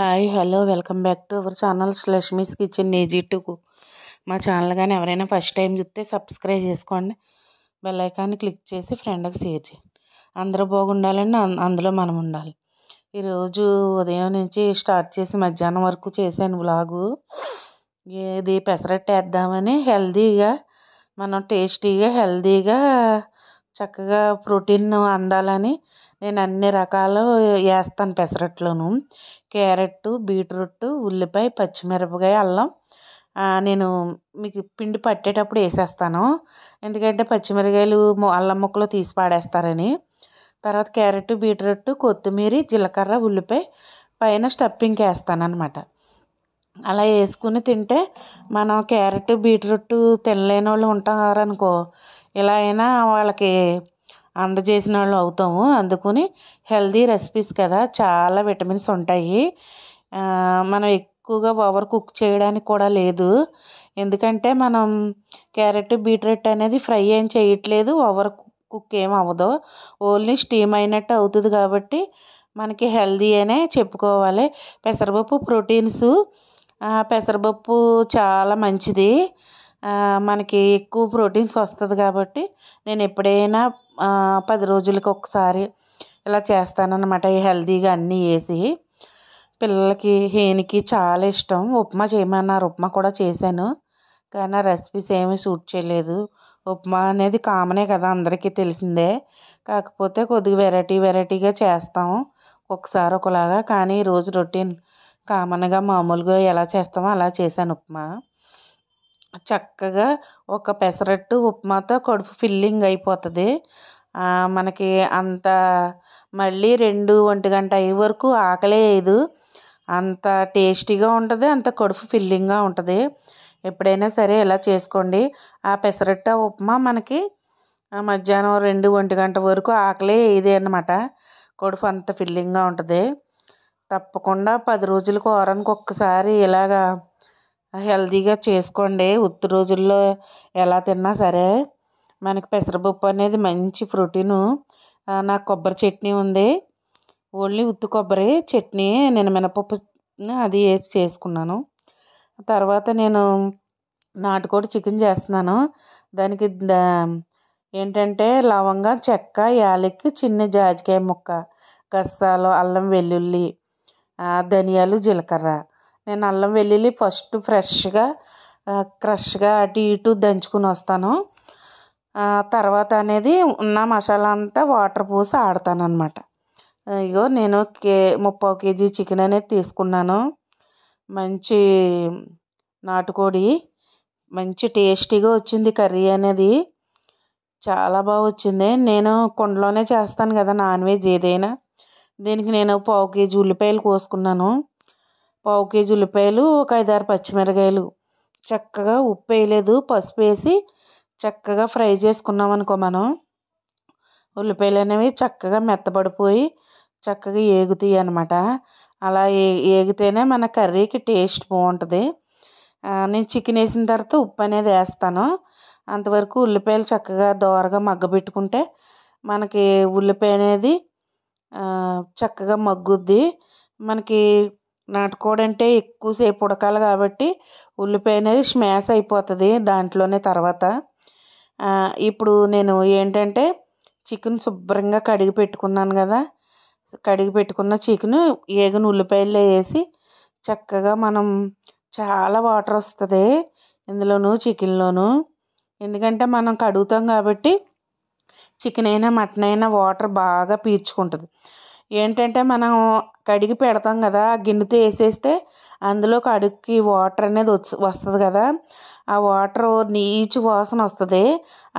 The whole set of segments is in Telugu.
hi hello welcome back to our channel Lakshmi's kitchen easy to cook మా ఛానల్ కానీ ఎవరైనా ఫస్ట్ టైం చూస్తే సబ్స్క్రైబ్ చేసుకోండి బెల్లైకాన్ని క్లిక్ చేసి ఫ్రెండ్కి షేర్ చేయండి అందరూ బాగుండాలని అందులో మనం ఉండాలి ఈరోజు ఉదయం నుంచి స్టార్ట్ చేసి మధ్యాహ్నం వరకు చేశాను బ్లాగు ఇది పెసరట్టు వేద్దామని హెల్దీగా మనం టేస్టీగా హెల్దీగా చక్కగా ప్రోటీన్ అందాలని నేను అన్ని రకాలు వేస్తాను పెసరట్లోను క్యారెట్టు బీట్రూట్ ఉల్లిపాయ పచ్చిమిరపకాయ అల్లం నేను మీకు పిండి పట్టేటప్పుడు వేసేస్తాను ఎందుకంటే పచ్చిమిరకాయలు అల్లం ముక్కలు తీసి పాడేస్తారని తర్వాత క్యారెట్ బీట్రూట్ కొత్తిమీర జీలకర్ర ఉల్లిపాయ పైన స్టఫింగ్ వేస్తాను అనమాట అలా వేసుకుని తింటే మనం క్యారెట్ బీట్రూట్ తినలేని వాళ్ళు ఉంటారనుకో ఇలా అయినా వాళ్ళకి అందజేసిన వాళ్ళు అవుతాము అందుకని హెల్దీ రెసిపీస్ కదా చాలా విటమిన్స్ ఉంటాయి మనం ఎక్కువగా ఓవర్ కుక్ చేయడానికి కూడా లేదు ఎందుకంటే మనం క్యారెట్ బీట్రూట్ అనేది ఫ్రై ఏం చేయట్లేదు ఓవర్ కుక్ ఏం అవ్వదు ఓన్లీ స్టీమ్ అయినట్టు అవుతుంది కాబట్టి మనకి హెల్దీ అనే చెప్పుకోవాలి పెసరపప్పు ప్రోటీన్స్ పెసరపప్పు చాలా మంచిది మనకి ఎక్కువ ప్రోటీన్స్ వస్తుంది కాబట్టి నేను ఎప్పుడైనా పది రోజులకి ఒకసారి ఇలా చేస్తానన్నమాట ఈ హెల్దీగా అన్నీ వేసి పిల్లలకి హేనికి చాలా ఇష్టం ఉప్మా చేయమన్నారు ఉప్మా కూడా చేశాను కానీ ఆ రెసిపీస్ ఏమీ సూట్ చేయలేదు ఉప్మా అనేది కామనే కదా అందరికీ తెలిసిందే కాకపోతే కొద్దిగా వెరైటీ వెరైటీగా చేస్తాం ఒకసారి ఒకలాగా కానీ ఈరోజు రొటీన్ కామన్గా మామూలుగా ఎలా చేస్తామో అలా చేశాను ఉప్మా చక్కగా ఒక పెసరట్టు ఉప్మాతో కడుపు ఫిల్లింగ్ అయిపోతుంది మనకి అంత మళ్ళీ రెండు ఒంటి గంట అయ్యే వరకు ఆకలే వేయదు అంత టేస్టీగా ఉంటుంది అంత కడుపు ఫిల్లింగ్గా ఉంటుంది ఎప్పుడైనా సరే ఇలా చేసుకోండి ఆ పెసరట్టు ఉప్మా మనకి మధ్యాహ్నం రెండు ఒంటి గంట వరకు ఆకలే వేయదే అనమాట కడుపు అంత ఫిల్లింగ్గా ఉంటుంది తప్పకుండా పది రోజులకు వారానికి ఒక్కసారి ఇలాగా హెల్తీగా చేసుకోండి ఉత్తి రోజుల్లో ఎలా తిన్నా సరే మనకి పెసరపప్పు అనేది మంచి ప్రోటీను నాకు కొబ్బరి చట్నీ ఉంది ఓన్లీ ఉత్తి కొబ్బరి చట్నీ నేను మినపప్పు అది వేసి చేసుకున్నాను తర్వాత నేను నాటుకోడి చికెన్ చేస్తున్నాను దానికి ఏంటంటే లవంగా చెక్క యాలక్కి చిన్న జాజికాయ ముక్క గస్సాలు అల్లం వెల్లుల్లి ధనియాలు జీలకర్ర నేను అల్లం వెల్లుల్లి ఫస్ట్ ఫ్రెష్గా క్రష్గా అటు ఇటు దంచుకుని వస్తాను తర్వాత అనేది ఉన్న మసాలా అంతా వాటర్ పోసి ఆడతాను అనమాట ఇగో నేను కే ముప్పై కేజీ చికెన్ అనేది తీసుకున్నాను మంచి నాటుకోడి మంచి టేస్టీగా వచ్చింది కర్రీ అనేది చాలా బాగా వచ్చింది నేను కుండలోనే చేస్తాను కదా నాన్ వెజ్ ఏదైనా దీనికి నేను పావు కేజీ ఉల్లిపాయలు కోసుకున్నాను పావు కేజీ ఉల్లిపాయలు ఒక ఐదారు పచ్చిమిరకాయలు చక్కగా ఉప్పు వేయలేదు పసుపు వేసి చక్కగా ఫ్రై చేసుకున్నాం అనుకో మనం ఉల్లిపాయలు అనేవి చక్కగా మెత్తబడిపోయి చక్కగా ఏగుతాయి అనమాట అలా ఏ ఏగితేనే మన కర్రీకి టేస్ట్ బాగుంటుంది నేను చికెన్ వేసిన తర్వాత ఉప్పు అనేది వేస్తాను అంతవరకు ఉల్లిపాయలు చక్కగా దోరగా మగ్గబెట్టుకుంటే మనకి ఉల్లిపాయ అనేది చక్కగా మగ్గుద్ది మనకి నాటుకోడి అంటే ఎక్కువసేపు ఉడకాలి కాబట్టి ఉల్లిపాయ అనేది స్మాష్ అయిపోతుంది దాంట్లోనే తర్వాత ఇప్పుడు నేను ఏంటంటే చికెన్ శుభ్రంగా కడిగి పెట్టుకున్నాను కదా కడిగి పెట్టుకున్న చికెన్ ఏగిన ఉల్లిపాయల్లో వేసి చక్కగా మనం చాలా వాటర్ వస్తుంది ఇందులోనూ చికెన్లోనూ ఎందుకంటే మనం కడుగుతాం కాబట్టి చికెన్ అయినా మటన్ అయినా వాటర్ బాగా పీల్చుకుంటుంది ఏంటంటే మనం కడిగి పెడతాం కదా ఆ గిన్నెతో వేసేస్తే అందులో కడుక్కి వాటర్ అనేది వచ్చి వస్తుంది కదా ఆ వాటర్ నీచు వాసన వస్తుంది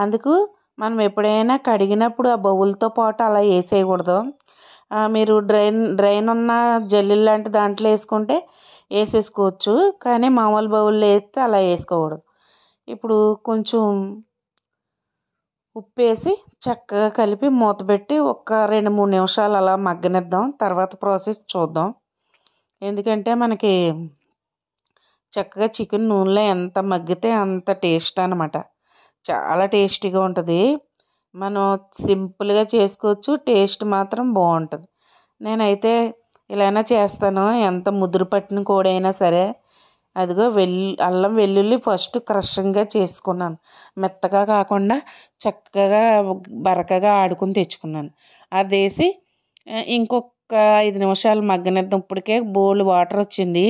అందుకు మనం ఎప్పుడైనా కడిగినప్పుడు ఆ బౌల్తో పాటు అలా వేసేయకూడదు మీరు డ్రైన్ డ్రైన్ ఉన్న జల్లు లాంటి దాంట్లో వేసుకుంటే వేసేసుకోవచ్చు కానీ మామూలు బౌల్లో వేస్తే అలా వేసుకోకూడదు ఇప్పుడు కొంచెం ఉప్పేసి చక్కగా కలిపి మూత పెట్టి ఒక రెండు మూడు నిమిషాలు అలా మగ్గనిద్దాం తర్వాత ప్రాసెస్ చూద్దాం ఎందుకంటే మనకి చక్కగా చికెన్ నూనెలో ఎంత మగ్గితే అంత టేస్ట్ అనమాట చాలా టేస్టీగా ఉంటుంది మనం సింపుల్గా చేసుకోవచ్చు టేస్ట్ మాత్రం బాగుంటుంది నేనైతే అయినా చేస్తాను ఎంత ముదురు పట్టిన కోడైనా సరే అదిగో వెల్లు అల్లం వెల్లుల్లి ఫస్ట్ క్రషింగ్గా చేసుకున్నాను మెత్తగా కాకుండా చక్కగా బరకగా ఆడుకుని తెచ్చుకున్నాను అది వేసి ఇంకొక ఐదు నిమిషాలు మగ్గనిద్దాం ఇప్పటికే బోల్ వాటర్ వచ్చింది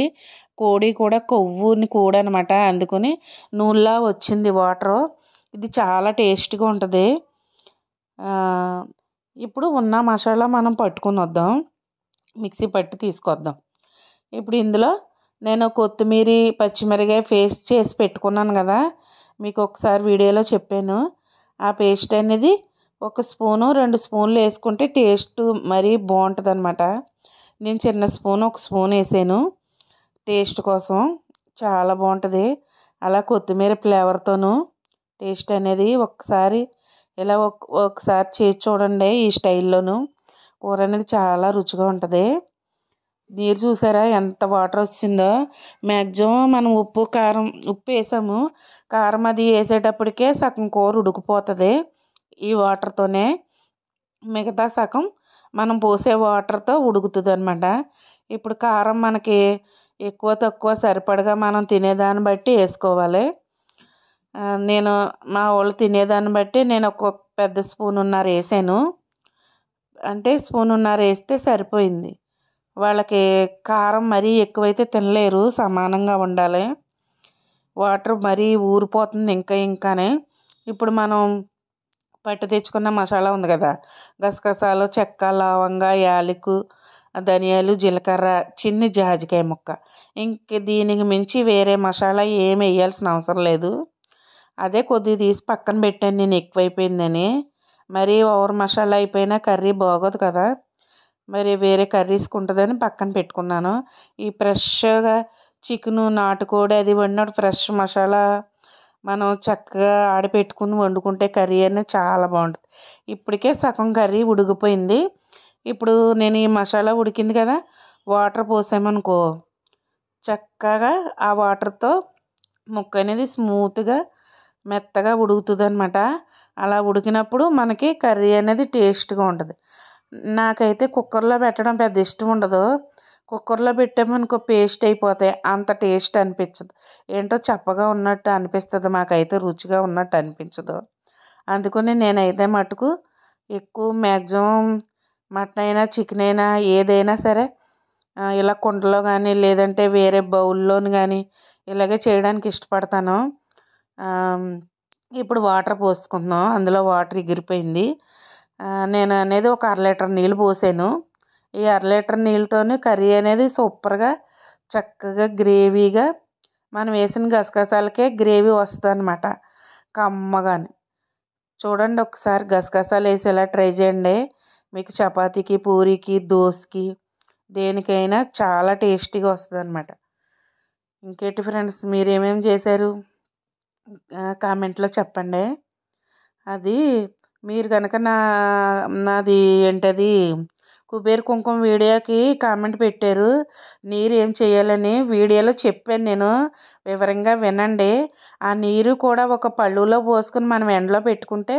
కోడి కూడా కొవ్వుని కూడా అనమాట అందుకొని నూనెలా వచ్చింది వాటరు ఇది చాలా టేస్ట్గా ఉంటుంది ఇప్పుడు ఉన్న మసాలా మనం పట్టుకుని వద్దాం మిక్సీ పట్టి తీసుకొద్దాం ఇప్పుడు ఇందులో నేను కొత్తిమీర పచ్చిమిరపకాయ పేస్ట్ చేసి పెట్టుకున్నాను కదా మీకు ఒకసారి వీడియోలో చెప్పాను ఆ పేస్ట్ అనేది ఒక స్పూను రెండు స్పూన్లు వేసుకుంటే టేస్ట్ మరీ బాగుంటుంది అనమాట నేను చిన్న స్పూన్ ఒక స్పూన్ వేసాను టేస్ట్ కోసం చాలా బాగుంటుంది అలా కొత్తిమీర ఫ్లేవర్తోనూ టేస్ట్ అనేది ఒకసారి ఇలా ఒకసారి చేసి చూడండి ఈ స్టైల్లోనూ కూర అనేది చాలా రుచిగా ఉంటుంది నీరు చూసారా ఎంత వాటర్ వచ్చిందో మ్యాక్సిమం మనం ఉప్పు కారం ఉప్పు వేసాము కారం అది వేసేటప్పటికే సగం కూర ఉడికిపోతుంది ఈ వాటర్తోనే మిగతా సగం మనం పోసే వాటర్తో ఉడుకుతుంది అనమాట ఇప్పుడు కారం మనకి ఎక్కువ తక్కువ సరిపడగా మనం తినేదాన్ని బట్టి వేసుకోవాలి నేను మా వాళ్ళు తినేదాన్ని బట్టి నేను ఒక పెద్ద స్పూన్ ఉన్నారు వేసాను అంటే స్పూన్ ఉన్నారు వేస్తే సరిపోయింది వాళ్ళకి కారం మరీ ఎక్కువైతే తినలేరు సమానంగా ఉండాలి వాటర్ మరీ ఊరిపోతుంది ఇంకా ఇంకానే ఇప్పుడు మనం పట్టు తెచ్చుకున్న మసాలా ఉంది కదా గసగసాలు చెక్క లవంగ యాలకు ధనియాలు జీలకర్ర చిన్ని జాజికాయ ముక్క ఇంక దీనికి మించి వేరే మసాలా ఏమి వేయాల్సిన అవసరం లేదు అదే కొద్దిగా తీసి పక్కన పెట్టాను నేను ఎక్కువైపోయిందని మరీ ఓవర్ మసాలా అయిపోయినా కర్రీ బాగోదు కదా మరి వేరే కర్రీస్కి ఉంటుందని పక్కన పెట్టుకున్నాను ఈ ఫ్రెష్గా చికెను నాటుకోడి అది వండినప్పుడు ఫ్రెష్ మసాలా మనం చక్కగా ఆడపెట్టుకుని వండుకుంటే కర్రీ అనేది చాలా బాగుంటుంది ఇప్పటికే సగం కర్రీ ఉడికిపోయింది ఇప్పుడు నేను ఈ మసాలా ఉడికింది కదా వాటర్ పోసామనుకో చక్కగా ఆ వాటర్తో ముక్క అనేది స్మూత్గా మెత్తగా ఉడుకుతుంది అనమాట అలా ఉడికినప్పుడు మనకి కర్రీ అనేది టేస్ట్గా ఉంటుంది నాకైతే కుక్కర్లో పెట్టడం పెద్ద ఇష్టం ఉండదు కుక్కర్లో పెట్టామనుకో పేస్ట్ అయిపోతే అంత టేస్ట్ అనిపించదు ఏంటో చప్పగా ఉన్నట్టు అనిపిస్తుంది మాకైతే రుచిగా ఉన్నట్టు అనిపించదు అందుకని నేనైతే మటుకు ఎక్కువ మ్యాక్సిమం మటన్ అయినా చికెన్ అయినా ఏదైనా సరే ఇలా కుండలో కానీ లేదంటే వేరే బౌల్లోని కానీ ఇలాగే చేయడానికి ఇష్టపడతాను ఇప్పుడు వాటర్ పోసుకుందాం అందులో వాటర్ ఎగిరిపోయింది నేను అనేది ఒక అర లీటర్ నీళ్ళు పోసాను ఈ అర లీటర్ నీళ్ళతోనే కర్రీ అనేది సూపర్గా చక్కగా గ్రేవీగా మనం వేసిన గసగసాలకే గ్రేవీ వస్తుందన్నమాట కమ్మగానే కమ్మగాని చూడండి ఒకసారి గసగసాలు వేసి ఎలా ట్రై చేయండి మీకు చపాతీకి పూరికి దోశకి దేనికైనా చాలా టేస్టీగా వస్తుంది అనమాట ఇంకేంటి ఫ్రెండ్స్ మీరు ఏమేమి చేశారు కామెంట్లో చెప్పండి అది మీరు కనుక నా నాది ఏంటది కుబేర్ కుంకుమ వీడియోకి కామెంట్ పెట్టారు నీరు ఏం చేయాలని వీడియోలో చెప్పాను నేను వివరంగా వినండి ఆ నీరు కూడా ఒక పళ్ళులో పోసుకుని మనం ఎండలో పెట్టుకుంటే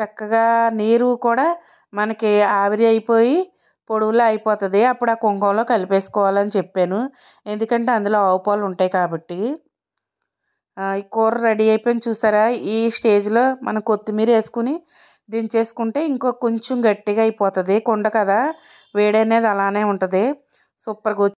చక్కగా నీరు కూడా మనకి ఆవిరి అయిపోయి పొడవులో అయిపోతుంది అప్పుడు ఆ కుంకుమలో కలిపేసుకోవాలని చెప్పాను ఎందుకంటే అందులో ఆవు పాలు ఉంటాయి కాబట్టి ఈ కూర రెడీ అయిపోయింది చూసారా ఈ స్టేజ్లో మనం కొత్తిమీర వేసుకుని దించేసుకుంటే ఇంకో కొంచెం గట్టిగా అయిపోతుంది కుండ కదా వేడి అనేది అలానే ఉంటుంది సూపర్గా